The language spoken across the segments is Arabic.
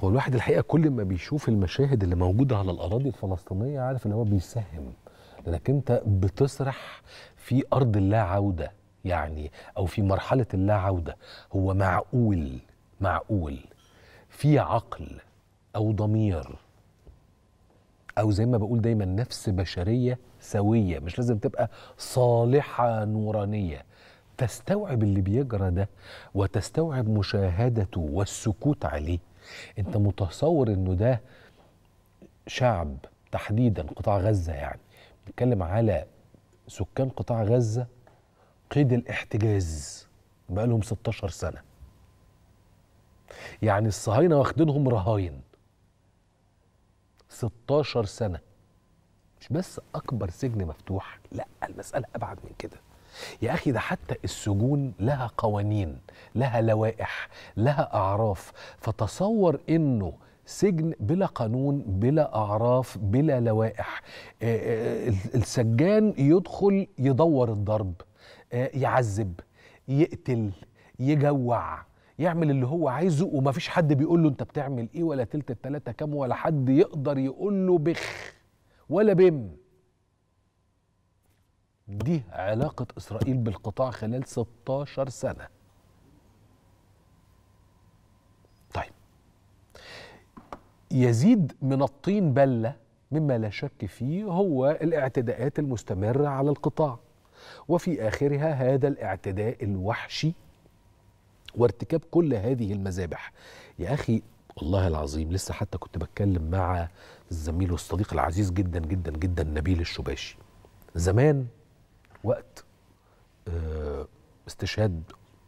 هو الواحد الحقيقه كل ما بيشوف المشاهد اللي موجوده على الاراضي الفلسطينيه عارف ان هو بيساهم لانك انت بتسرح في ارض اللا عوده يعني او في مرحله اللا عوده هو معقول معقول في عقل او ضمير او زي ما بقول دايما نفس بشريه سويه مش لازم تبقى صالحه نورانيه تستوعب اللي بيجرى ده وتستوعب مشاهدته والسكوت عليه انت متصور انه ده شعب تحديدا قطاع غزه يعني بنتكلم على سكان قطاع غزه قيد الاحتجاز بقى لهم 16 سنه يعني الصهاينه واخدينهم رهاين 16 سنه مش بس اكبر سجن مفتوح لا المساله ابعد من كده يا اخي ده حتى السجون لها قوانين لها لوائح لها اعراف فتصور انه سجن بلا قانون بلا اعراف بلا لوائح آه، آه، السجان يدخل يدور الضرب آه، يعذب يقتل يجوع يعمل اللي هو عايزه ومفيش حد بيقول له انت بتعمل ايه ولا تلت التلاته كام ولا حد يقدر يقول له بخ ولا بم دي علاقة إسرائيل بالقطاع خلال 16 سنة طيب يزيد من الطين بلة مما لا شك فيه هو الاعتداءات المستمرة على القطاع وفي آخرها هذا الاعتداء الوحشي وارتكاب كل هذه المذابح يا أخي والله العظيم لسه حتى كنت بتكلم مع الزميل والصديق العزيز جدا جدا جدا نبيل الشباشي زمان وقت آه، استشهاد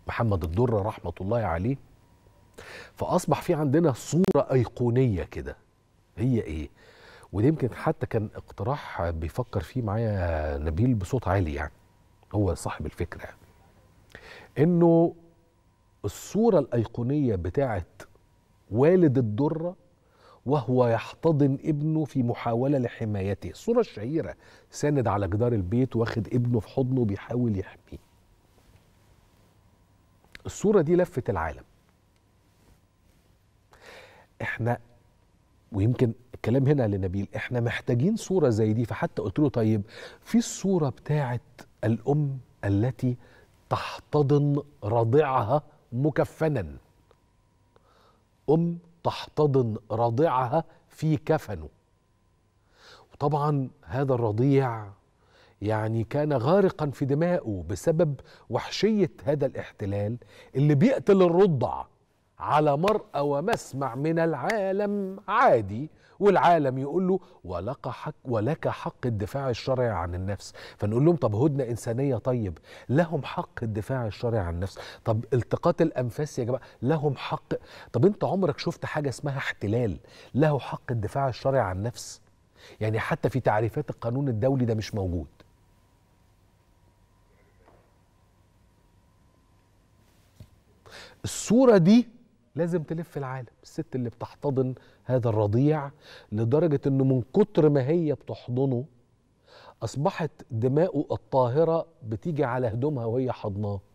محمد الدرة رحمة الله عليه فأصبح في عندنا صورة أيقونية كده هي إيه؟ وده يمكن حتى كان اقتراح بيفكر فيه معايا نبيل بصوت عالي يعني هو صاحب الفكرة يعني إنه الصورة الأيقونية بتاعت والد الدرة وهو يحتضن ابنه في محاولة لحمايته الصورة الشهيرة ساند على جدار البيت واخد ابنه في حضنه بيحاول يحميه الصورة دي لفت العالم احنا ويمكن الكلام هنا لنبيل احنا محتاجين صورة زي دي فحتى قلت له طيب في الصورة بتاعت الأم التي تحتضن رضيعها مكفنا أم تحتضن رضيعها في كفنه وطبعا هذا الرضيع يعني كان غارقا في دمائه بسبب وحشية هذا الاحتلال اللي بيقتل الرضع على مرأى ومسمع من العالم عادي والعالم يقول له ولك حق ولك حق الدفاع الشرعي عن النفس فنقول لهم طب هدنه انسانيه طيب لهم حق الدفاع الشرعي عن النفس طب التقاط الانفاس يا جماعه لهم حق طب انت عمرك شفت حاجه اسمها احتلال له حق الدفاع الشرعي عن النفس يعني حتى في تعريفات القانون الدولي ده مش موجود الصوره دي لازم تلف العالم الست اللي بتحتضن هذا الرضيع لدرجة أنه من كتر ما هي بتحضنه أصبحت دماؤه الطاهرة بتيجي على هدومها وهي حضناه